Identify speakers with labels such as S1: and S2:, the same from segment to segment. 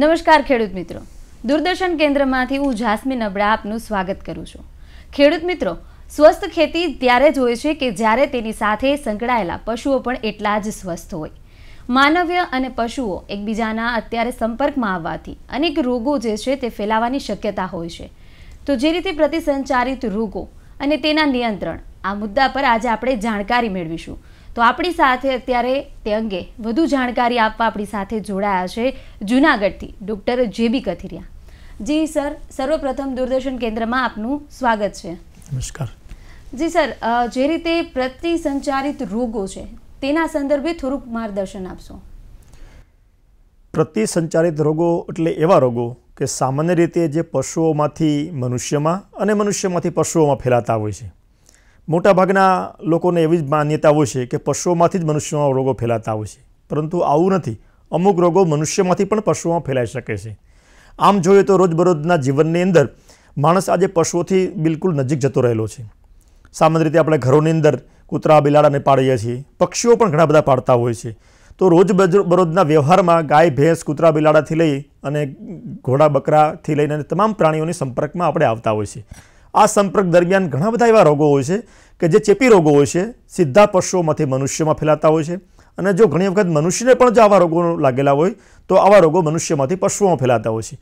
S1: નમસ્કાર ખેડૂત મિત્રો દૂરદર્શન કેન્દ્રમાંથી હું જાસ્મીન અબડા આપનું સ્વાગત કરું છું ખેડૂત મિત્રો સ્વસ્થ ખેતી ત્યારે જ હોય છે કે જ્યારે તેની સાથે સંકળાયેલા પશુઓ પણ એટલા જ સ્વસ્થ હોય માનવ્ય અને પશુઓ એકબીજાના અત્યારે સંપર્કમાં આવવાથી અનેક રોગો જે છે તે ફેલાવાની શક્યતા હોય છે તો જે રીતે પ્રતિસંચારિત રોગો અને તેના નિયંત્રણ આ મુદ્દા પર આજે આપણે જાણકારી મેળવીશું તો આપણી સાથે અત્યારે તે અંગે વધુ જાણકારી આપવા આપણી સાથે જોડાયા છે જૂનાગઢથી doctor J B Kathiriya ji sir સર્વપ્રથમ દૂરદર્શન કેન્દ્રમાં આપનું સ્વાગત છે નમસ્કાર જી સર જે રીતે પ્રતિસંચારિત રોગો છે તેના સંદર્ભે થોડુંક માર્ગદર્શન આપશો
S2: પ્રતિસંચારિત રોગો એટલે એવા રોગો કે સામાન્ય રીતે જે પશુઓમાંથી મનુષ્યમાં અને મનુષ્યમાંથી પશુઓમાં ફેલાતા હોય છે મોટાભાગના લોકોને એવી જ માન્યતાઓ છે કે પશુઓમાંથી જ મનુષ્યોમાં રોગો ફેલાતા હોય છે પરંતુ આવું નથી અમુક રોગો મનુષ્યમાંથી પણ પશુઓમાં ફેલાઈ શકે છે આમ જોઈએ તો રોજબરોજના જીવનની અંદર માણસ આજે પશુઓથી બિલકુલ નજીક જતો રહેલો છે સામાન્ય રીતે આપણે ઘરોની અંદર કૂતરા બિલાડાને પાડીએ છીએ પક્ષીઓ પણ ઘણા બધા પાડતા હોય છે તો રોજ બરોજના વ્યવહારમાં ગાય ભેંસ કૂતરા બિલાડાથી લઈ અને ઘોડા બકરાથી લઈને તમામ પ્રાણીઓની સંપર્કમાં આપણે આવતા હોય છે આ સંપર્ક દરમિયાન ઘણા બધા એવા રોગો હોય છે કે જે ચેપી રોગો હોય છે સીધા પશુઓમાંથી મનુષ્યમાં ફેલાતા હોય છે અને જો ઘણી વખત મનુષ્યને પણ જો આવા રોગો લાગેલા હોય તો આવા રોગો મનુષ્યમાંથી પશુઓમાં ફેલાતા હોય છે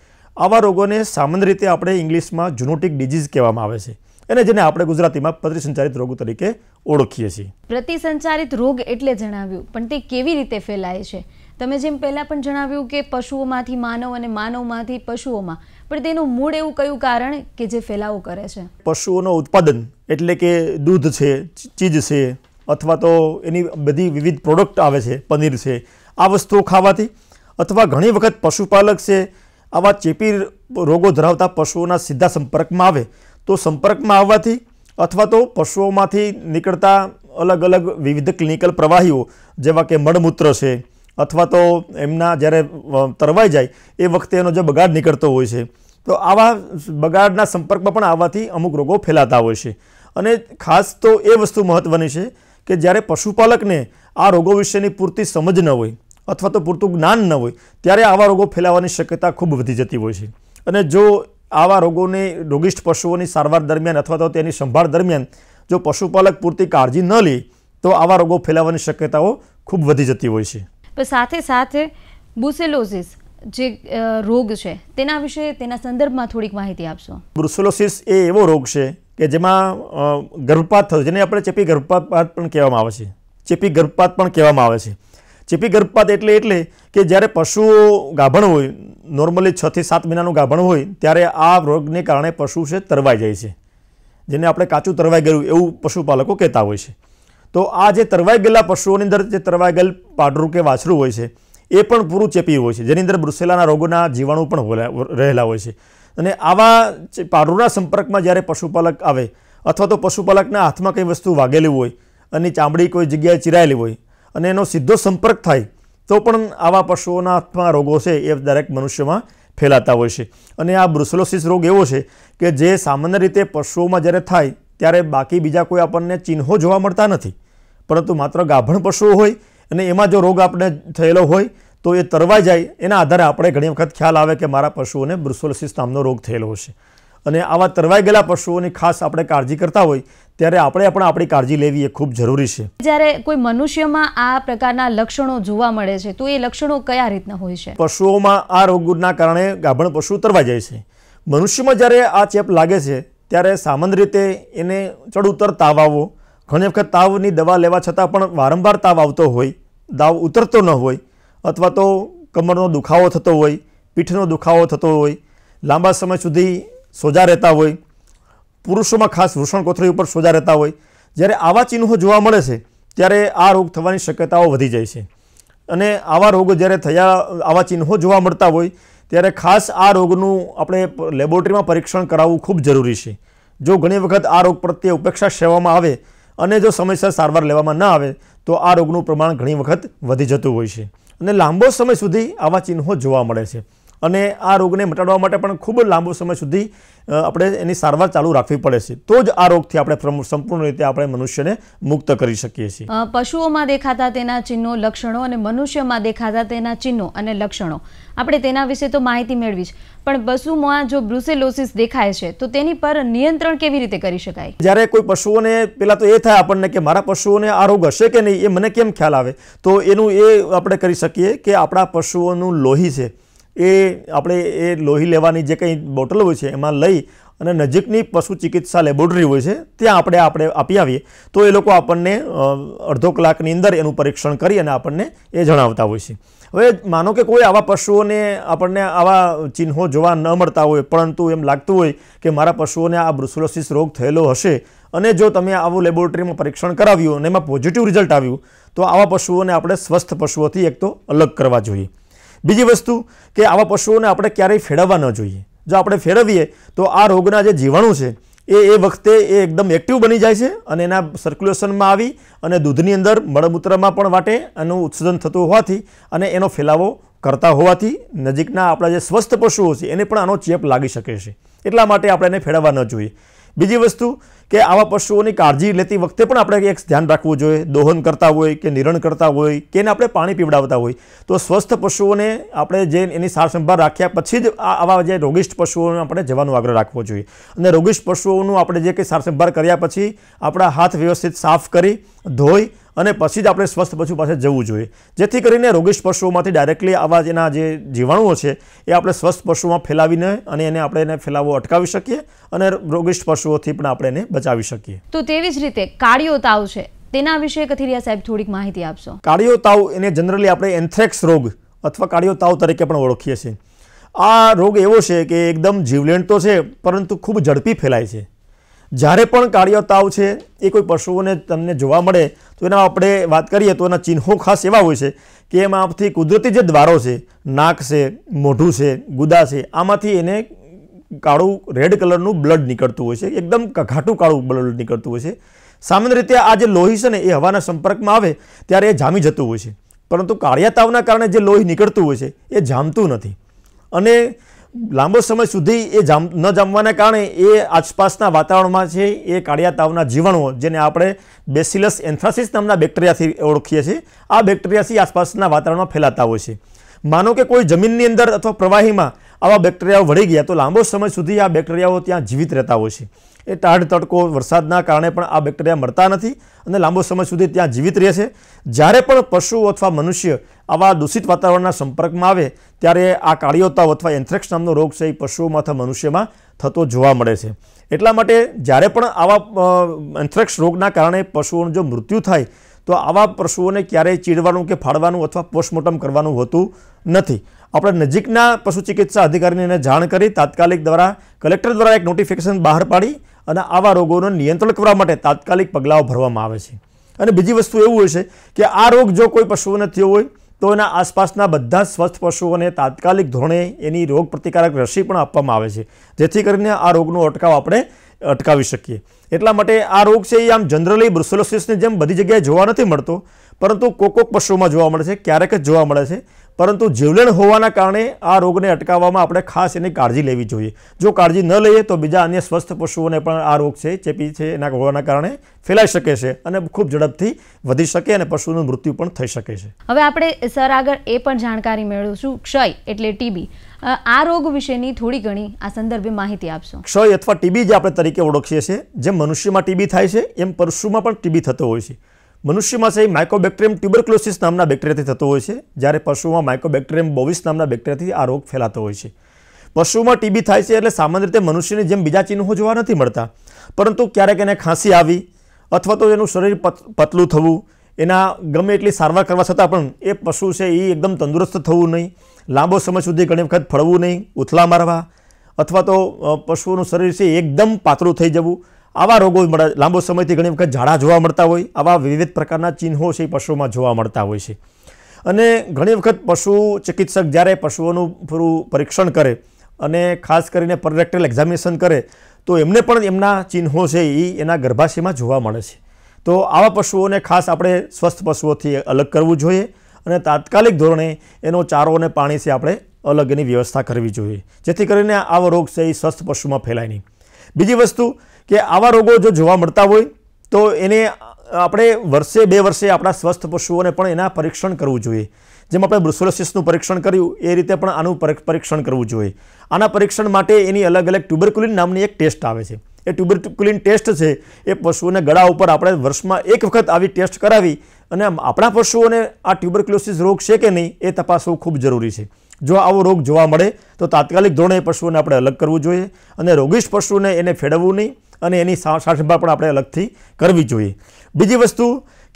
S2: આવા રોગોને સામાન્ય રીતે આપણે ઇંગ્લિશમાં જુનોટિક ડિઝીઝ કહેવામાં આવે છે એને જેને આપણે ગુજરાતીમાં પ્રતિસંચારિત રોગો તરીકે ઓળખીએ છીએ
S1: પ્રતિસંચારિત રોગ એટલે જણાવ્યું પણ તે કેવી રીતે ફેલાય છે તમે જેમ પહેલાં પણ જણાવ્યું કે પશુઓમાંથી માનવ અને માનવમાંથી પશુઓમાં પણ તેનું મૂળ એવું કયું કારણ કે જે ફેલાવો કરે છે
S2: પશુઓનો ઉત્પાદન એટલે કે દૂધ છે ચીજ છે અથવા તો એની બધી વિવિધ પ્રોડક્ટ આવે છે પનીર છે આ વસ્તુઓ ખાવાથી અથવા ઘણી વખત પશુપાલક છે આવા ચેપી રોગો ધરાવતા પશુઓના સીધા સંપર્કમાં આવે તો સંપર્કમાં આવવાથી અથવા તો પશુઓમાંથી નીકળતા અલગ અલગ વિવિધ ક્લિનિકલ પ્રવાહીઓ જેવા કે મળમૂત્ર છે અથવા તો એમના જ્યારે તરવાઈ જાય એ વખતે એનો જે બગાડ નીકળતો હોય છે તો આવા બગાડના સંપર્કમાં પણ આવવાથી અમુક રોગો ફેલાતા હોય છે અને ખાસ તો એ વસ્તુ મહત્ત્વની છે કે જ્યારે પશુપાલકને આ રોગો વિશેની પૂરતી સમજ ન હોય અથવા તો પૂરતું જ્ઞાન ન હોય ત્યારે આવા રોગો ફેલાવાની શક્યતા ખૂબ વધી જતી હોય છે અને જો આવા રોગોને રોગિષ્ટ પશુઓની સારવાર દરમિયાન અથવા તો તેની સંભાળ દરમિયાન જો પશુપાલક પૂરતી કાળજી ન લે તો આવા રોગો ફેલાવાની શક્યતાઓ ખૂબ વધી જતી હોય છે
S1: પણ સાથે સાથે બુસેલોસિસ જે રોગ છે તેના વિશે તેના સંદર્ભમાં થોડીક માહિતી આપશો
S2: બ્રુસેલોસિસ એ એવો રોગ છે કે જેમાં ગર્ભપાત થતો જેને આપણે ચેપી ગર્ભપાત પણ કહેવામાં આવે છે ચેપી ગર્ભપાત પણ કહેવામાં આવે છે ચેપી ગર્ભપાત એટલે એટલે કે જ્યારે પશુઓ ગાભણ હોય નોર્મલી છથી સાત મહિનાનું ગાભણ હોય ત્યારે આ રોગને કારણે પશુ છે તરવાઈ જાય છે જેને આપણે કાચું તરવાઈ ગયું એવું પશુપાલકો કહેતા હોય છે તો આ જે તરવાઈ ગયેલા પશુઓની અંદર જે તરવાઈ ગયેલ પાડરું કે વાછરું હોય છે એ પણ પૂરું ચેપ્યું હોય છે જેની અંદર બ્રુસેલાના રોગોના જીવાણુ પણ રહેલા હોય છે અને આવા પાડરૂના સંપર્કમાં જ્યારે પશુપાલક આવે અથવા તો પશુપાલકના હાથમાં કંઈ વસ્તુ વાગેલી હોય અને ચામડી કોઈ જગ્યાએ ચિરાયેલી હોય અને એનો સીધો સંપર્ક થાય તો પણ આવા પશુઓના હાથમાં રોગો છે એ દરેક મનુષ્યમાં ફેલાતા હોય છે અને આ બ્રુસેલોસિસ રોગ એવો છે કે જે સામાન્ય રીતે પશુઓમાં જ્યારે થાય ત્યારે બાકી બીજા કોઈ આપણને ચિહ્નો જોવા મળતા નથી પરંતુ માત્ર ગાભણ પશુઓ હોય અને એમાં જો રોગ આપણે થયેલો હોય તો એ તરવા જાય એના આધારે આપણે ઘણી વખત ખ્યાલ આવે કે મારા પશુઓને બ્રુસોલિસિસ નામનો રોગ થયેલો હશે અને આવા તરવાઈ ગયેલા પશુઓની ખાસ આપણે કાળજી કરતા હોય ત્યારે આપણે પણ આપણી કાળજી લેવી એ ખૂબ જરૂરી છે
S1: જ્યારે કોઈ મનુષ્યમાં આ પ્રકારના લક્ષણો જોવા મળે છે તો એ લક્ષણો કયા રીતના હોય છે
S2: પશુઓમાં આ રોગના કારણે ગાભણ પશુ તરવા જાય છે મનુષ્યમાં જ્યારે આ ચેપ લાગે છે ત્યારે સામાન્ય રીતે એને ચડ ઉતર તાવ આવવો ઘણી વખત તાવની દવા લેવા છતાં પણ વારંવાર તાવ આવતો હોય દાવ ઉતરતો ન હોય અથવા તો કમરનો દુખાવો થતો હોય પીઠનો દુખાવો થતો હોય લાંબા સમય સુધી સોજા રહેતા હોય પુરુષોમાં ખાસ વૃષણ કોથળી ઉપર સોજા રહેતા હોય જ્યારે આવા ચિહ્નો જોવા મળે છે ત્યારે આ રોગ થવાની શક્યતાઓ વધી જાય છે અને આવા રોગો જ્યારે થયા આવા ચિહ્નો જોવા મળતા હોય ત્યારે ખાસ આ રોગનું આપણે લેબોરેટરીમાં પરીક્ષણ કરાવવું ખૂબ જરૂરી છે જો ઘણી વખત આ રોગ પ્રત્યે ઉપેક્ષા સેવામાં આવે અને જો સમયસર સારવાર લેવામાં ન આવે તો આ રોગનું પ્રમાણ ઘણી વખત વધી જતું હોય છે અને લાંબો સમય સુધી આવા ચિહ્નો જોવા મળે છે અને આ રોગને મટાડવા માટે પણ ખૂબ લાંબો સમય સુધી આપણે એની સારવાર ચાલુ રાખવી પડે છે તો જ આ રોગથી આપણે સંપૂર્ણ રીતે આપણે મનુષ્યને મુક્ત કરી શકીએ
S1: છીએ પશુઓમાં દેખાતા તેના ચિહ્નો લક્ષણો અને મનુષ્યમાં દેખાતા તેના ચિહ્નો અને લક્ષણો આપણે તેના વિશે તો માહિતી મેળવી છે પણ પશુમાં જો બ્રુસેલોસિસ દેખાય છે તો તેની પર નિયંત્રણ કેવી રીતે કરી શકાય
S2: જ્યારે કોઈ પશુઓને પહેલાં તો એ થાય આપણને કે મારા પશુઓને આ રોગ હશે કે નહીં એ મને કેમ ખ્યાલ આવે તો એનું એ આપણે કરી શકીએ કે આપણા પશુઓનું લોહી છે એ આપણે એ લોહી લેવાની જે કંઈ બોટલ હોય છે એમાં લઈ અને નજીકની પશુ ચિકિત્સા લેબોરેટરી હોય છે ત્યાં આપણે આપણે આપી આવીએ તો એ લોકો આપણને અડધો કલાકની અંદર એનું પરીક્ષણ કરી અને આપણને એ જણાવતા હોય છે હવે માનો કે કોઈ આવા પશુઓને આપણને આવા ચિહ્નો જોવા ન મળતા હોય પરંતુ એમ લાગતું હોય કે મારા પશુઓને આ બ્રુસુલોસિસ રોગ થયેલો હશે અને જો તમે આવું લેબોરેટરીમાં પરીક્ષણ કરાવ્યું અને એમાં પોઝિટિવ રિઝલ્ટ આવ્યું તો આવા પશુઓને આપણે સ્વસ્થ પશુઓથી એક તો અલગ કરવા જોઈએ બીજી વસ્તુ કે આવા પશુઓને આપણે ક્યારેય ફેરવવા ન જોઈએ જો આપણે ફેરવીએ તો આ રોગના જે જીવાણું છે એ એ વખતે એ એકદમ એક્ટિવ બની જાય છે અને એના સર્ક્યુલેશનમાં આવી અને દૂધની અંદર મળમૂત્રમાં પણ વાટે એનું ઉત્સર્જન થતું હોવાથી અને એનો ફેલાવો કરતા હોવાથી નજીકના આપણા જે સ્વસ્થ પશુઓ છે એને પણ આનો ચેપ લાગી શકે છે એટલા માટે આપણે એને ફેળવવા ન જોઈએ બીજી વસ્તુ કે આવા પશુઓની કાળજી લેતી વખતે પણ આપણે એક ધ્યાન રાખવું જોઈએ દોહન કરતા હોય કે નિરણ કરતા હોય કે એને આપણે પાણી પીવડાવતા હોય તો સ્વસ્થ પશુઓને આપણે જે એની સારસંભાળ રાખ્યા પછી જ આવા જે રોગિષ્ટ પશુઓને આપણે જવાનો આગ્રહ રાખવો જોઈએ અને રોગિષ્ટ પશુઓનું આપણે જે કંઈ સાર કર્યા પછી આપણા હાથ વ્યવસ્થિત સાફ કરી ધોઈ અને પછી જ આપણે સ્વસ્થ પશુ પાસે જવું જોઈએ જેથી કરીને રોગીષ્ટ પશુઓમાંથી ડાયરેક્ટલી આવા એના જે જીવાણુઓ છે એ આપણે સ્વસ્થ પશુમાં ફેલાવીને અને એને આપણે એને ફેલાવો અટકાવી શકીએ અને રોગિષ્ટ પશુઓથી પણ આપણે એને બચાવી શકીએ
S1: તો તેવી જ રીતે કાળીઓ તાવ છે તેના વિશે કથિરિયા સાહેબ થોડીક માહિતી આપશો
S2: કાળીઓ તાવ એને જનરલી આપણે એન્થ્રેક્સ રોગ અથવા કાળીઓ તાવ તરીકે પણ ઓળખીએ છીએ આ રોગ એવો છે કે એકદમ જીવલેણ તો છે પરંતુ ખૂબ ઝડપી ફેલાય છે જ્યારે પણ કાળિયો તાવ છે એ કોઈ પશુઓને તમને જોવા મળે તો એના આપણે વાત કરીએ તો એના ચિહ્નો ખાસ એવા હોય છે કે એમાંથી કુદરતી જે દ્વારો છે નાક છે મોઢું છે ગુદા છે આમાંથી એને કાળું રેડ કલરનું બ્લડ નીકળતું હોય છે એકદમ ઘાટું કાળું બ્લડ નીકળતું હોય છે સામાન્ય રીતે આ જે લોહી છે ને એ હવાના સંપર્કમાં આવે ત્યારે એ જામી જતું હોય છે પરંતુ કાળિયા તાવના કારણે જે લોહી નીકળતું હોય છે એ જામતું નથી અને લાંબો સમય સુધી એ જામ ન જામવાને કારણે એ આસપાસના વાતાવરણમાં છે એ કાળિયા તાવના જીવાણુઓ જેને આપણે બેસિલસ એન્થ્રાસિસ નામના બેક્ટેરિયાથી ઓળખીએ છીએ આ બેક્ટેરિયાથી આસપાસના વાતાવરણમાં ફેલાતા હોય છે માનો કે કોઈ જમીનની અંદર અથવા પ્રવાહીમાં આવા બેક્ટેરિયાઓ વળી ગયા તો લાંબો સમય સુધી આ બેક્ટેરિયાઓ ત્યાં જીવિત રહેતા હોય છે એ ટાઢ તડકો વરસાદના કારણે પણ આ બેક્ટેરિયા મળતા નથી અને લાંબો સમય સુધી ત્યાં જીવિત રહે છે જ્યારે પણ પશુ અથવા મનુષ્ય આવા દૂષિત વાતાવરણના સંપર્કમાં આવે ત્યારે આ કાળીઓતાવ અથવા એન્થ્રેક્સ નામનો રોગ છે એ પશુઓમાં અથવા મનુષ્યમાં થતો જોવા મળે છે એટલા માટે જ્યારે પણ આવા એન્થ્રેક્સ રોગના કારણે પશુઓનું જો મૃત્યુ થાય તો આવા પશુઓને ક્યારેય ચીડવાનું કે ફાળવાનું અથવા પોસ્ટમોર્ટમ કરવાનું હોતું નથી આપણે નજીકના પશુ ચિકિત્સા અધિકારીને જાણ કરી તાત્કાલિક દ્વારા કલેક્ટર દ્વારા એક નોટિફિકેશન બહાર પાડી અને આવા રોગોને નિયંત્રણ કરવા માટે તાત્કાલિક પગલાઓ ભરવામાં આવે છે અને બીજી વસ્તુ એવું હોય છે કે આ રોગ જો કોઈ પશુઓને થયો હોય તો એના આસપાસના બધા સ્વસ્થ પશુઓને તાત્કાલિક ધોરણે એની રોગ પ્રતિકારક રસી પણ આપવામાં આવે છે જેથી કરીને આ રોગનો અટકાવ આપણે અટકાવી શકીએ એટલા માટે આ રોગ છે એ આમ જનરલી બ્રુસેલોસિસની જેમ બધી જગ્યાએ જોવા નથી મળતો પરંતુ કોક કોક પશુઓમાં જોવા મળે છે ક્યારેક જ જોવા મળે છે પરંતુ જીવલેણ હોવાના કારણે આ રોગને અટકાવવામાં આપણે ખાસ એની કાળજી લેવી જોઈએ જો કાળજી ન લઈએ તો બીજા અન્ય સ્વસ્થ પશુઓને પણ આ રોગ છે ચેપી છે એના હોવાના કારણે ફેલાઈ શકે છે અને ખૂબ ઝડપથી વધી શકે અને પશુનું મૃત્યુ પણ થઈ શકે છે
S1: હવે આપણે સર આગળ એ પણ જાણકારી મેળવીશું ક્ષય એટલે ટીબી આ રોગ વિશેની થોડી ઘણી આ સંદર્ભે માહિતી આપશો
S2: ક્ષય અથવા ટીબી જે આપણે તરીકે ઓળખીએ છીએ જેમ મનુષ્યમાં ટીબી થાય છે એમ પશુમાં પણ ટીબી થતો હોય છે મનુષ્યમાં છે એ માઇકોબેક્ટેરિયમ ટ્યુબરક્લોસિસ નામના બેક્ટેરિયાથી થતો હોય છે જ્યારે પશુમાં માઇકોબેક્ટેરિયમ બોવિસ નામના બેક્ટેરિયાથી આ રોગ ફેલાતો હોય છે પશુમાં ટીબી થાય છે એટલે સામાન્ય રીતે મનુષ્યની જેમ બીજા ચિહ્નો જોવા નથી મળતા પરંતુ ક્યારેક એને ખાંસી આવી અથવા તો એનું શરીર પતલું થવું એના ગમે એટલી સારવાર કરવા છતાં પણ એ પશુ છે એ એકદમ તંદુરસ્ત થવું નહીં લાંબો સમય સુધી ઘણી વખત ફળવું નહીં ઉથલા મારવા અથવા તો પશુઓનું શરીર છે એકદમ પાતળું થઈ જવું આવા રોગો લાંબો સમયથી ઘણી વખત ઝાડા જોવા મળતા હોય આવા વિવિધ પ્રકારના ચિહ્નો છે પશુઓમાં જોવા મળતા હોય છે અને ઘણી વખત પશુ ચિકિત્સક જ્યારે પશુઓનું પૂરું પરીક્ષણ કરે અને ખાસ કરીને પરરેક્ટલ એક્ઝામિનેશન કરે તો એમને પણ એમના ચિહ્નો છે એ એના ગર્ભાશયમાં જોવા મળે છે તો આવા પશુઓને ખાસ આપણે સ્વસ્થ પશુઓથી અલગ કરવું જોઈએ અને તાત્કાલિક ધોરણે એનો ચારો અને પાણીથી આપણે અલગ એની વ્યવસ્થા કરવી જોઈએ જેથી કરીને આવો રોગ છે એ સ્વસ્થ પશુમાં ફેલાય નહીં બીજી વસ્તુ કે આવા રોગો જો જોવા મળતા હોય તો એને આપણે વર્ષે બે વર્ષે આપણા સ્વસ્થ પશુઓને પણ એના પરીક્ષણ કરવું જોઈએ જેમ આપણે બ્રુસોલોસિસનું પરીક્ષણ કર્યું એ રીતે પણ આનું પરીક્ષણ કરવું જોઈએ આના પરીક્ષણ માટે એની અલગ અલગ ટ્યુબરક્યુલિન નામની એક ટેસ્ટ આવે છે એ ટ્યુબરક્યુલિન ટેસ્ટ છે એ પશુઓને ગળા ઉપર આપણે વર્ષમાં એક વખત આવી ટેસ્ટ કરાવી અને આપણા પશુઓને આ ટ્યુબરક્યુલોસિસ રોગ છે કે નહીં એ તપાસવું ખૂબ જરૂરી છે જો આવો રોગ જોવા મળે તો તાત્કાલિક ધોરણે પશુઓને આપણે અલગ કરવું જોઈએ અને રોગીશ પશુને એને ફેડવવું નહીં અને એની સારસંભાળ પણ આપણે અલગથી કરવી જોઈએ બીજી વસ્તુ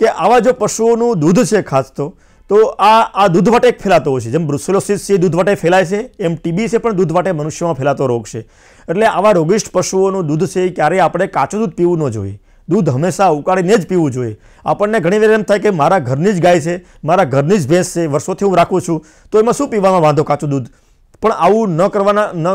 S2: કે આવા જો પશુઓનું દૂધ છે ખાસ તો તો આ આ દૂધ વાટે ફેલાતો હોય છે જેમ બ્રુસેલોસિસ છે દૂધ વાટે ફેલાય છે એમ ટીબી છે પણ દૂધ વાટે મનુષ્યમાં ફેલાતો રોગ છે એટલે આવા રોગિષ્ટ પશુઓનું દૂધ છે ક્યારેય આપણે કાચું દૂધ પીવું ન જોઈએ દૂધ હંમેશા ઉકાળીને જ પીવું જોઈએ આપણને ઘણી વાર એમ થાય કે મારા ઘરની જ ગાય છે મારા ઘરની જ ભેંસ છે વર્ષોથી હું રાખું છું તો એમાં શું પીવામાં વાંધો કાચું દૂધ પણ આવું ન કરવાના ન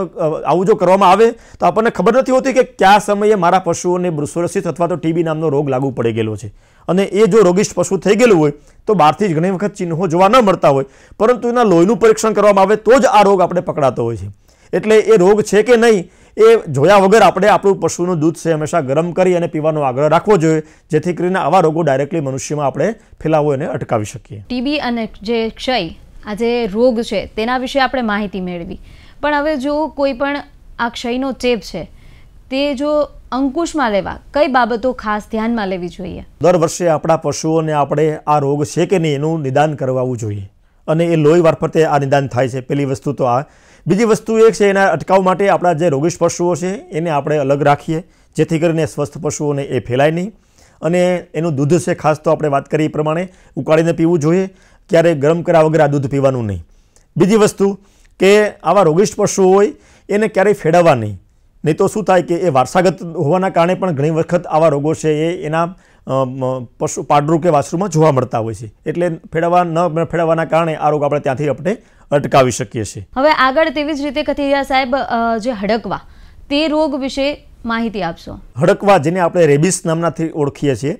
S2: આવું જો કરવામાં આવે તો આપણને ખબર નથી હોતી કે કયા સમયે મારા પશુઓને બ્રુસોરસિસ અથવા તો ટીબી નામનો રોગ લાગુ પડી ગયેલો છે અને એ જો રોગિષ્ટ પશુ થઈ ગયેલું હોય તો બહારથી જ ઘણી વખત ચિહ્નો જોવા ન મળતા હોય પરંતુ એના લોહીનું પરીક્ષણ કરવામાં આવે તો જ આ રોગ આપણે પકડાતો હોય છે એટલે એ રોગ છે કે નહીં એ જોયા વગર આપણે આપણું પશુનું દૂધ છે હંમેશા ગરમ કરી અને પીવાનો આગ્રહ રાખવો જોઈએ જેથી કરીને આવા રોગો ડાયરેક્ટલી મનુષ્યમાં આપણે
S1: ફેલાવો એને અટકાવી શકીએ ટીબી અને જે ક્ષય આ જે રોગ છે તેના વિશે આપણે માહિતી મેળવી પણ હવે જો કોઈ પણ આ ક્ષયનો ચેપ છે તે જો અંકુશમાં લેવા કઈ બાબતો ખાસ ધ્યાનમાં લેવી જોઈએ
S2: દર વર્ષે આપણા પશુઓને આપણે આ રોગ છે કે નહીં એનું નિદાન કરવાવું જોઈએ અને એ લોહી મારફતે આ નિદાન થાય છે પેલી વસ્તુ તો આ બીજી વસ્તુ એ છે એના અટકાવ માટે આપણા જે રોગીશ પશુઓ છે એને આપણે અલગ રાખીએ જેથી કરીને સ્વસ્થ પશુઓને એ ફેલાય નહીં અને એનું દૂધ છે ખાસ તો આપણે વાત કરી એ પ્રમાણે ઉકાળીને પીવું જોઈએ ક્યારેય ગરમ કર્યા વગર આ દૂધ પીવાનું નહીં બીજી વસ્તુ કે આવા રોગિષ્ટ પશુ હોય એને ક્યારેય ફેડાવવા નહીં નહીં તો શું થાય કે એ વારસાગત હોવાના કારણે પણ ઘણી વખત આવા રોગો છે એ એના પશુ પાડરૂ કે વાસરૂમાં જોવા મળતા હોય છે એટલે ફેડાવા ન ફેડાવાના કારણે આ રોગ આપણે ત્યાંથી આપણે અટકાવી શકીએ છીએ
S1: હવે આગળ તેવી જ રીતે કથિરિયા સાહેબ જે હડકવા તે રોગ વિશે માહિતી આપશો
S2: હડકવા જેને આપણે રેબિસ નામનાથી ઓળખીએ છીએ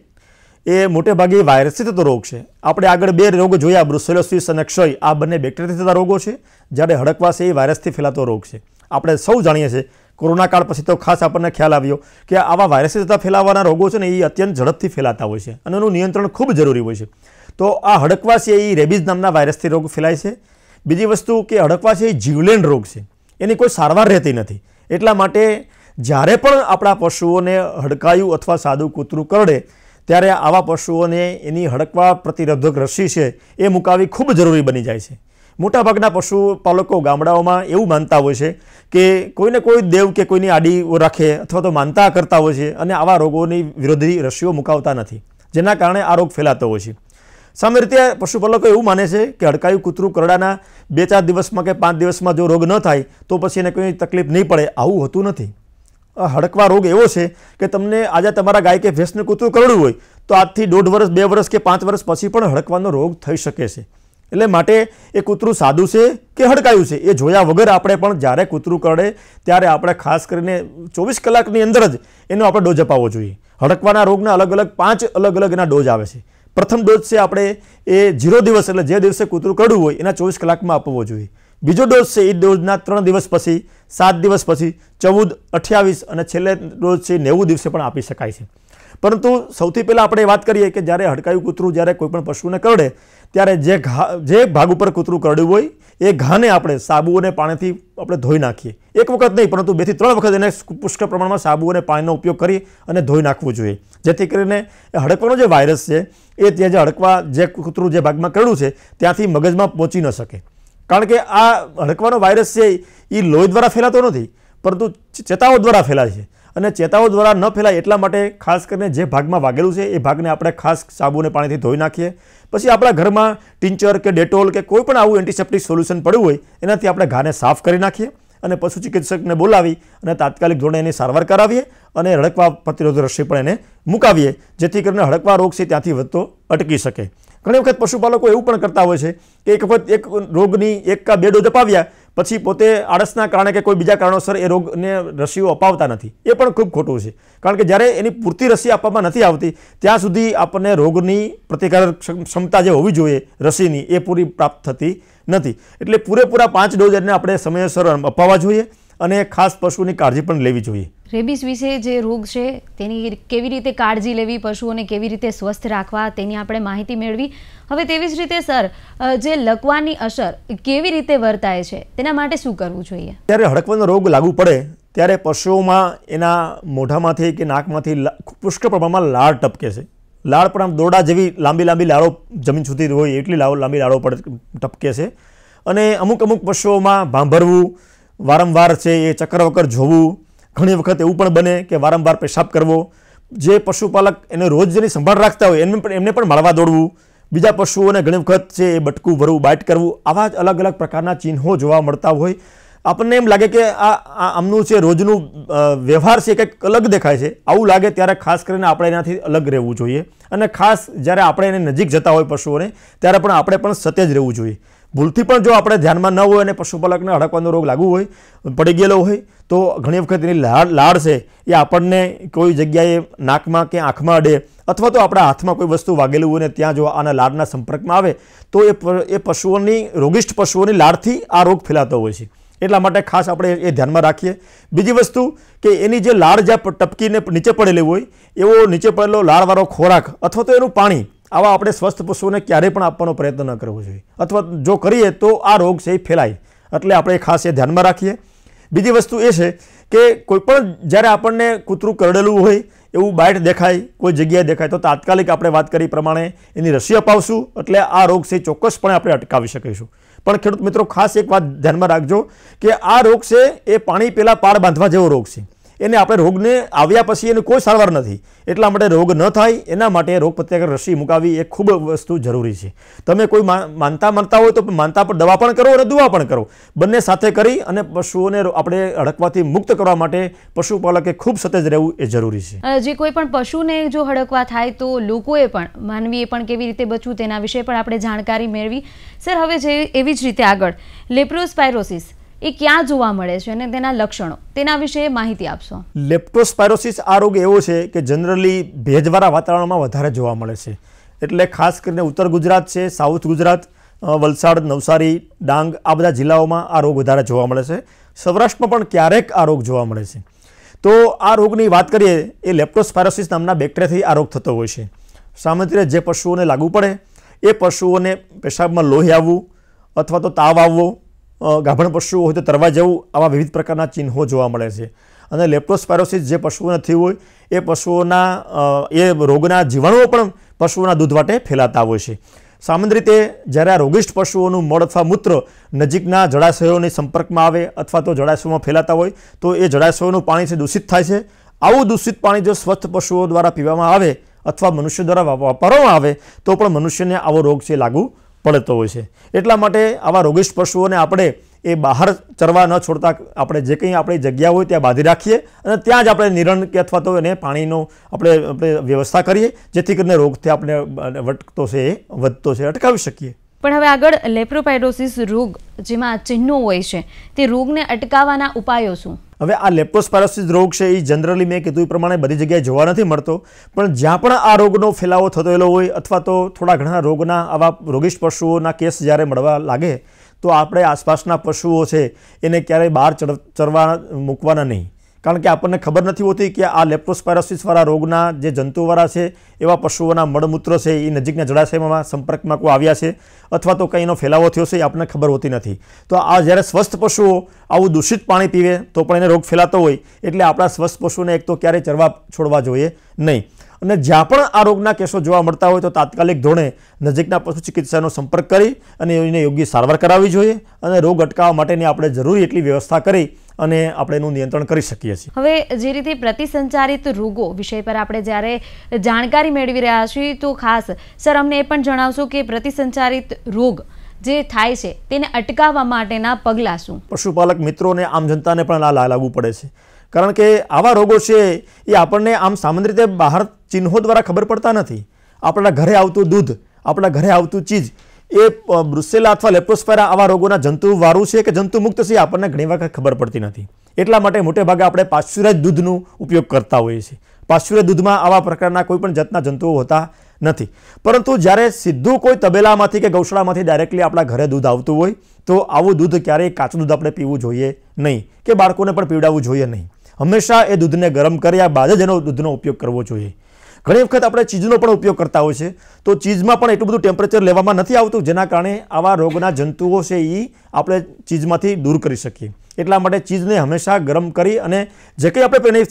S2: એ મોટે ભાગે વાયરસ થી થતો રોગ છે આપણે આગળ બે રોગ જોયા બ્રુસેલોસિસ અને ક્ષય આ બંને બેક્ટેરિયા થી થતા રોગો છે જ્યારે હડકવાસી વાયરસ થી ફેલાતો રોગ છે આપણે સૌ જાણીએ છે કોરોના કાર્ડ પછી તો ખાસ આપણને ખ્યાલ આવ્યો કે આવા વાયરસ થી ફેલાવાના રોગો છે ને એ અત્યંત ઝડપથી ફેલાતા હોય છે અને એનું નિયંત્રણ ખૂબ જરૂરી હોય છે તો આ હડકવાસી એ રેબીઝ નામના વાયરસ થી રોગ ફેલાય છે બીજી વસ્તુ કે હડકવાસી જીવલેણ રોગ છે એની કોઈ સારવાર રહેતી નથી એટલા માટે જારે પણ આપણા પશુઓને હડકાયુ અથવા સાદો કુતરું કરડે ત્યારે આવા પશુઓને એની હડકવા પ્રતિરોધક રસી છે એ મુકાવી ખૂબ જરૂરી બની જાય છે મોટાભાગના પશુપાલકો ગામડાઓમાં એવું માનતા હોય છે કે કોઈને કોઈ દેવ કે કોઈની આડીઓ રાખે અથવા તો માનતા કરતા હોય છે અને આવા રોગોની વિરોધી રસીઓ મુકાવતા નથી જેના કારણે આ રોગ ફેલાતો હોય છે સામે રીતે પશુપાલકો એવું માને છે કે હડકાયું કૂતરું કરડાના બે ચાર દિવસમાં કે પાંચ દિવસમાં જો રોગ ન થાય તો પછી એને કોઈ તકલીફ નહીં પડે આવું હોતું નથી હડકવા રોગ એવો છે કે તમને આજે તમારા ગાય કે ભેંસને કૂતરું કરડ્યું હોય તો આજથી દોઢ વર્ષ બે વર્ષ કે પાંચ વર્ષ પછી પણ હડકવાનો રોગ થઈ શકે છે એટલે માટે એ કૂતરું સાદું છે કે હડકાયું છે એ જોયા વગર આપણે પણ જ્યારે કૂતરું કરડે ત્યારે આપણે ખાસ કરીને ચોવીસ કલાકની અંદર જ એનો આપણે ડોઝ અપાવવો જોઈએ હડકવાના રોગના અલગ અલગ પાંચ અલગ અલગ એના ડોઝ આવે છે પ્રથમ ડોઝ છે આપણે એ જીરો દિવસ એટલે જે દિવસે કૂતરું કરડવું હોય એના ચોવીસ કલાકમાં આપવો જોઈએ બીજો ડોઝ છે એ ડોઝના ત્રણ દિવસ પછી સાત દિવસ પછી ચૌદ અઠ્યાવીસ અને છેલ્લે ડોઝ છે નેવું દિવસે પણ આપી શકાય છે પરંતુ સૌથી પહેલાં આપણે વાત કરીએ કે જ્યારે હડકાયું કૂતરું જ્યારે કોઈપણ પશુને કરડે ત્યારે જે ઘા જે ભાગ ઉપર કૂતરું કરડ્યું હોય એ ઘાને આપણે સાબુ અને પાણીથી આપણે ધોઈ નાખીએ એક વખત નહીં પરંતુ બેથી ત્રણ વખત એને પુષ્કળ પ્રમાણમાં સાબુ અને પાણીનો ઉપયોગ કરી અને ધોઈ નાખવું જોઈએ જેથી કરીને હડકવાનો જે વાયરસ છે એ ત્યાં જે હડકવા જે કૂતરું જે ભાગમાં કરડ્યું છે ત્યાંથી મગજમાં પહોંચી ન શકે કારણ કે આ હડકવાનો વાયરસ છે એ લોહી દ્વારા ફેલાતો નથી પરંતુ ચેતાઓ દ્વારા ફેલાય છે અને ચેતાઓ દ્વારા ન ફેલાય એટલા માટે ખાસ કરીને જે ભાગમાં વાગેલું છે એ ભાગને આપણે ખાસ સાબુને પાણીથી ધોઈ નાખીએ પછી આપણા ઘરમાં ટિંચર કે ડેટોલ કે કોઈપણ આવું એન્ટિસેપ્ટિક સોલ્યુશન પડ્યું હોય એનાથી આપણે ઘાને સાફ કરી નાખીએ અને પશુ ચિકિત્સકને બોલાવી અને તાત્કાલિક ધોરણે એની સારવાર કરાવીએ અને હડકવા પ્રતિરોધ રસી પણ એને મુકાવીએ જેથી કરીને હડકવા રોગ છે ત્યાંથી વધતો અટકી શકે ઘણી વખત પશુપાલકો એવું પણ કરતા હોય છે કે એક વખત એક રોગની એક કા બે ડોઝ અપાવ્યા પછી પોતે આળસના કારણે કે કોઈ બીજા કારણોસર એ રોગને રસીઓ અપાવતા નથી એ પણ ખૂબ ખોટું છે કારણ કે જ્યારે એની પૂરતી રસી આપવામાં નથી આવતી ત્યાં સુધી આપણને રોગની પ્રતિકારક ક્ષમતા જે હોવી જોઈએ રસીની એ પૂરી પ્રાપ્ત થતી નથી એટલે પૂરેપૂરા પાંચ ડોઝ એને આપણે સમયસર અપાવવા જોઈએ અને ખાસ પશુની કાળજી પણ લેવી જોઈએ
S1: રેબીસ વિશે જે રોગ છે તેની કેવી રીતે કાળજી લેવી પશુઓને કેવી રીતે સ્વસ્થ રાખવા તેની આપણે માહિતી મેળવી હવે તેવી જ રીતે સર જે લકવાની અસર કેવી રીતે વર્તાય છે તેના માટે શું કરવું જોઈએ
S2: જ્યારે હડકવાનો રોગ લાગુ પડે ત્યારે પશુઓમાં એના મોઢામાંથી કે નાકમાંથી પુષ્કળ પ્રમાણમાં લાળ ટપકે છે લાળ પણ આમ દોરડા જેવી લાંબી લાંબી લાળો જમીન સુધી હોય એટલી લાળ લાંબી લાળો પડે ટપકે છે અને અમુક અમુક પશુઓમાં ભાંભરવું વારંવાર છે એ ચક્કર વગર જોવું ઘણી વખત એવું પણ બને કે વારંવાર પેશાબ કરવો જે પશુપાલક એને રોજ જેની સંભાળ રાખતા હોય એમને પણ એમને પણ માળવા દોડવું બીજા પશુઓને ઘણી વખત છે એ બટકું ભરવું બાઇટ કરવું આવા જ અલગ અલગ પ્રકારના ચિહ્નો જોવા મળતા હોય આપણને એમ લાગે કે આ આમનું છે રોજનું વ્યવહાર છે કંઈક અલગ દેખાય છે આવું લાગે ત્યારે ખાસ કરીને આપણે એનાથી અલગ રહેવું જોઈએ અને ખાસ જ્યારે આપણે એને નજીક જતા હોય પશુઓને ત્યારે પણ આપણે પણ સતેજ રહેવું જોઈએ ભૂલથી પણ જો આપણે ધ્યાનમાં ન હોય અને પશુપાલકને હડકવાનો રોગ લાગુ હોય પડી ગયેલો હોય તો ઘણી વખત એની લાળ લાળ છે એ આપણને કોઈ જગ્યાએ નાકમાં કે આંખમાં અડે અથવા તો આપણા હાથમાં કોઈ વસ્તુ વાગેલું હોય ને ત્યાં જો આના લાળના સંપર્કમાં આવે તો એ એ પશુઓની રોગિષ્ઠ પશુઓની લાળથી આ રોગ ફેલાતો હોય છે એટલા માટે ખાસ આપણે એ ધ્યાનમાં રાખીએ બીજી વસ્તુ કે એની જે લાળ જ્યાં ટપકીને નીચે પડેલી હોય એવો નીચે પડેલો લાળવાળો ખોરાક અથવા તો એનું પાણી આવા આપણે સ્વસ્થ પશુઓને ક્યારેય પણ આપવાનો પ્રયત્ન ન કરવો જોઈએ અથવા જો કરીએ તો આ રોગ છે એ ફેલાય એટલે આપણે ખાસ એ ધ્યાનમાં રાખીએ બીજી વસ્તુ એ છે કે કોઈપણ જ્યારે આપણને કૂતરું કરડેલું હોય એવું બાઇટ દેખાય કોઈ જગ્યાએ દેખાય તો તાત્કાલિક આપણે વાત કરી પ્રમાણે એની રસી અપાવશું એટલે આ રોગ છે ચોક્કસપણે આપણે અટકાવી શકીશું પણ ખેડૂત મિત્રો ખાસ એક વાત ધ્યાનમાં રાખજો કે આ રોગ છે એ પાણી પેલા પાર બાંધવા જેવો રોગ છે એને આપણે રોગને આવ્યા પછી એને કોઈ સારવાર નથી એટલા માટે રોગ ન થાય એના માટે રોગ પ્રત્યાક રસી મુકાવી એ ખૂબ વસ્તુ જરૂરી છે તમે કોઈ માનતા માનતા હોય તો માનતા પર દવા પણ કરો અને દુવા પણ કરો બંને સાથે કરી અને પશુઓને આપણે હડકવાથી મુક્ત કરવા માટે પશુપાલકે ખૂબ સતેજ રહેવું એ જરૂરી
S1: છે જે કોઈ પણ પશુને જો હડકવા થાય તો લોકોએ પણ માનવીએ પણ કેવી રીતે બચવું તેના વિશે પણ આપણે જાણકારી મેળવી સર હવે જે એવી જ રીતે આગળ લેપ્રોસ્પાયરોસિસ એ ક્યાં જોવા મળે છે અને તેના લક્ષણો તેના વિશે માહિતી આપશો
S2: લેપ્ટોસ્પાયરોસિસ આ રોગ એવો છે કે જનરલી ભેજવાળા વાતાવરણમાં વધારે જોવા મળે છે એટલે ખાસ કરીને ઉત્તર ગુજરાત છે સાઉથ ગુજરાત વલસાડ નવસારી ડાંગ આ બધા જિલ્લાઓમાં આ રોગ વધારે જોવા મળે છે સૌરાષ્ટ્રમાં પણ ક્યારેક આ રોગ જોવા મળે છે તો આ રોગની વાત કરીએ એ લેપ્ટોસ્પાયરોસિસ નામના બેક્ટેરિયાથી આ રોગ થતો હોય છે સામાન્ય જે પશુઓને લાગુ પડે એ પશુઓને પેશાબમાં લોહી આવવું અથવા તો તાવ આવવો ગાભણ પશુઓ હોય તો તરવા જવું આવા વિવિધ પ્રકારના ચિહ્નો જોવા મળે છે અને લેપ્ટોસ્પાયરોસિસ જે પશુઓ નથી હોય એ પશુઓના એ રોગના જીવાણુઓ પણ પશુઓના દૂધ માટે ફેલાતા હોય છે સામાન્ય રીતે જ્યારે આ રોગિષ્ટ પશુઓનું મળ અથવા મૂત્ર નજીકના જળાશયોની સંપર્કમાં આવે અથવા તો જળાશયોમાં ફેલાતા હોય તો એ જળાશયોનું પાણી છે દૂષિત થાય છે આવું દૂષિત પાણી જો સ્વસ્થ પશુઓ દ્વારા પીવામાં આવે અથવા મનુષ્ય દ્વારા વાપરવામાં આવે તો પણ મનુષ્યને આવો રોગ છે લાગુ પડતો હોય છે એટલા માટે આવા રોગિષ્ટ પશુઓને આપણે એ બહાર ચરવા ન છોડતા આપણે જે કંઈ આપણી જગ્યા હોય ત્યાં બાંધી રાખીએ અને ત્યાં જ આપણે નિરણ કે અથવા તો એને પાણીનો આપણે આપણે વ્યવસ્થા કરીએ જેથી કરીને રોગથી આપણે વટકતો છે એ વધતો છે અટકાવી શકીએ
S1: પણ હવે આગળ લેપ્રોપાઇરોસિસ રોગ જેમાં ચિહ્નો હોય છે તે રોગને અટકાવવાના ઉપાયો શું
S2: હવે આ લેપ્ટોસ્પાયરોસિસ રોગ છે એ જનરલી મેં કીધું એ પ્રમાણે બધી જગ્યાએ જોવા નથી મળતો પણ જ્યાં પણ આ રોગનો ફેલાવો થતો હોય અથવા તો થોડા ઘણા રોગના આવા રોગીશ પશુઓના કેસ જ્યારે મળવા લાગે તો આપણે આસપાસના પશુઓ છે એને ક્યારેય બહાર ચરવા મૂકવાના નહીં કારણ કે આપણને ખબર નથી હોતી કે આ લેપ્ટોસ્પાયરોસિસવાળા રોગના જે જંતુવાળા છે એવા પશુઓના મળમૂત્ર છે એ નજીકના જળાશયમાં સંપર્કમાં કોઈ આવ્યા છે અથવા તો કંઈ એનો ફેલાવો થયો છે એ આપણને ખબર હોતી નથી તો આ જ્યારે સ્વસ્થ પશુઓ આવું દૂષિત પાણી પીવે તો પણ એને રોગ ફેલાતો હોય એટલે આપણા સ્વસ્થ પશુને એક તો ક્યારેય ચરવા છોડવા જોઈએ નહીં અને જ્યાં પણ આ રોગના કેસો જોવા મળતા હોય તો તાત્કાલિક ધોરણે નજીકના પશુ ચિકિત્સાનો સંપર્ક કરી અને એને યોગ્ય સારવાર કરાવવી જોઈએ અને રોગ અટકાવવા માટેની આપણે જરૂરી એટલી વ્યવસ્થા કરી અને આપણે એનું નિયંત્રણ કરી શકીએ છીએ
S1: હવે જે રીતે પ્રતિસંચારિત રોગો વિષય પર આપણે જ્યારે જાણકારી મેળવી રહ્યા છીએ તો ખાસ સર અમને એ પણ જણાવશો કે પ્રતિસંચારિત રોગ જે થાય છે તેને અટકાવવા માટેના પગલાં શું
S2: પશુપાલક મિત્રોને આમ જનતાને પણ આ લાગુ પડે છે કારણ કે આવા રોગો છે એ આપણને આમ સામાન્ય રીતે બહાર ચિહ્નો દ્વારા ખબર પડતા નથી આપણા ઘરે આવતું દૂધ આપણા ઘરે આવતું ચીજ એ બ્રુસેલા અથવા લેપ્રોસ્ફેરા આવા રોગોના જંતુવાળું છે કે જંતુમુક્ત છે આપણને ઘણી વખત ખબર પડતી નથી એટલા માટે મોટેભાગે આપણે પાશ્ચુરાજ દૂધનો ઉપયોગ કરતા હોઈએ છીએ પાશ્ચુરાજ દૂધમાં આવા પ્રકારના કોઈપણ જાતના જંતુઓ હોતા નથી પરંતુ જ્યારે સીધું કોઈ તબેલામાંથી કે ગૌશાળામાંથી ડાયરેક્ટલી આપણા ઘરે દૂધ આવતું હોય તો આવું દૂધ ક્યારેય કાચું દૂધ આપણે પીવું જોઈએ નહીં કે બાળકોને પણ પીવડાવવું જોઈએ નહીં હંમેશા એ દૂધને ગરમ કર્યા બાદ જ એનો દૂધનો ઉપયોગ કરવો જોઈએ ઘણી વખત આપણે ચીજનો પણ ઉપયોગ કરતા હોય છે તો ચીજમાં પણ એટલું બધું ટેમ્પરેચર લેવામાં નથી આવતું જેના કારણે આવા રોગના જંતુઓ છે એ આપણે ચીજમાંથી દૂર કરી શકીએ એટલા માટે ચીજને હંમેશા ગરમ કરી અને જે કંઈ આપણે એની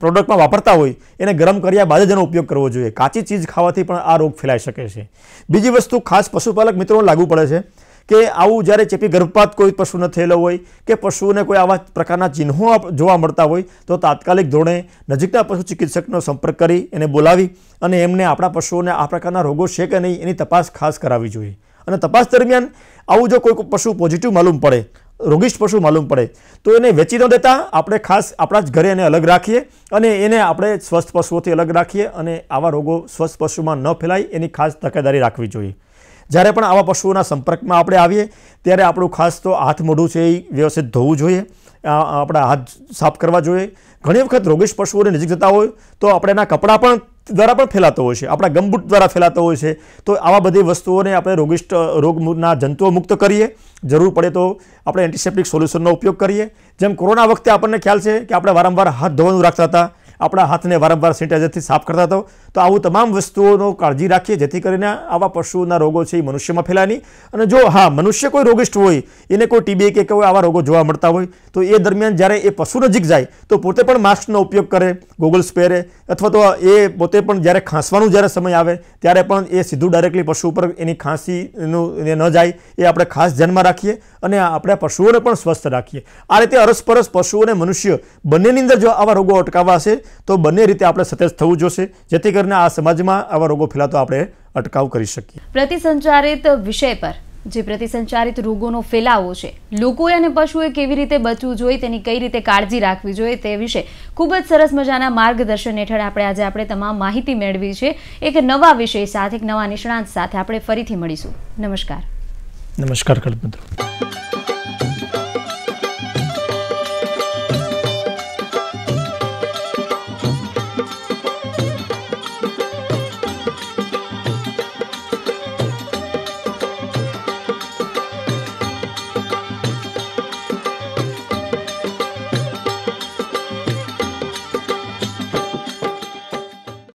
S2: પ્રોડક્ટમાં વાપરતા હોય એને ગરમ કર્યા બાદ જ એનો ઉપયોગ કરવો જોઈએ કાચી ચીજ ખાવાથી પણ આ રોગ ફેલાઈ શકે છે બીજી વસ્તુ ખાસ પશુપાલક મિત્રોને લાગુ પડે છે કે આવું જ્યારે ચેપી ગર્ભપાત કોઈ પશુને થયેલો હોય કે પશુને કોઈ આવા પ્રકારના ચિહ્નો જોવા મળતા હોય તો તાત્કાલિક ધોરણે નજીકના પશુ ચિકિત્સકનો સંપર્ક કરી એને બોલાવી અને એમને આપણા પશુઓને આ પ્રકારના રોગો છે કે નહીં એની તપાસ ખાસ કરાવવી જોઈએ અને તપાસ દરમિયાન આવું જો કોઈ પશુ પોઝિટિવ માલુમ પડે રોગીષ્ઠ પશુ માલુમ પડે તો એને વેચી ન દેતા આપણે ખાસ આપણા જ ઘરે એને અલગ રાખીએ અને એને આપણે સ્વસ્થ પશુઓથી અલગ રાખીએ અને આવા રોગો સ્વસ્થ પશુમાં ન ફેલાય એની ખાસ તકેદારી રાખવી જોઈએ જ્યારે પણ આવા પશુઓના સંપર્કમાં આપણે આવીએ ત્યારે આપણું ખાસ તો હાથ મોઢું છે એ વ્યવસ્થિત ધોવું જોઈએ આપણા હાથ સાફ કરવા જોઈએ ઘણી વખત રોગેશ પશુઓને નજીક જતા હોય તો આપણે એના કપડાં પણ દ્વારા પણ ફેલાતો હોય છે આપણા ગમબૂટ દ્વારા ફેલાતો હોય છે તો આવા બધી વસ્તુઓને આપણે રોગિષ્ટ રોગના જંતુઓ મુક્ત કરીએ જરૂર પડે તો આપણે એન્ટિસેપ્ટિક સોલ્યુશનનો ઉપયોગ કરીએ જેમ કોરોના વખતે આપણને ખ્યાલ છે કે આપણે વારંવાર હાથ ધોવાનું રાખતા હતા આપણા હાથને વારંવાર સેનિટાઈઝરથી સાફ કરતા હતો તો આવું તમામ વસ્તુઓનો કાળજી રાખીએ જેથી કરીને આવા પશુઓના રોગો છે એ મનુષ્યમાં ફેલાની અને જો હા મનુષ્ય કોઈ રોગિષ્ટ હોય એને કોઈ ટીબી કે કોઈ આવા રોગો જોવા મળતા હોય તો એ દરમિયાન જ્યારે એ પશુ નજીક જાય તો પોતે પણ માસ્કનો ઉપયોગ કરે ગોગલ્સ પહેરે અથવા તો એ પોતે પણ જ્યારે ખાંસવાનું જ્યારે સમય આવે ત્યારે પણ એ સીધું ડાયરેક્ટલી પશુ ઉપર એની ખાંસીનું ન જાય એ આપણે ખાસ ધ્યાનમાં રાખીએ અને આપણે પશુઓને પણ સ્વસ્થ રાખીએ આ રીતે અરસપરસ પશુઓ અને મનુષ્ય બંનેની અંદર જો આવા રોગો અટકાવવા છે તો બંને રીતે આપણે સતત થવું જોશે જેથી કરીને આ સમાજમાં આવા રોગો ફેલાતો આપણે અટકાવ કરી શકીએ
S1: પ્રતિસંચારિત વિષય પર જે પ્રતિસંચારિત રોગોનો ફેલાવો છે લોકોએ અને પશુએ કેવી રીતે બચવું જોઈએ તેની કઈ રીતે કાળજી રાખવી જોઈએ તે વિશે ખૂબ જ સરસ મજાના માર્ગદર્શન હેઠળ આપણે આજે આપણે તમામ માહિતી મેળવી છે એક નવા વિષય સાથે એક નવા નિષ્ણાંત સાથે આપણે ફરીથી મળીશું નમસ્કાર
S2: નમસ્કાર કલ્પમિત્ર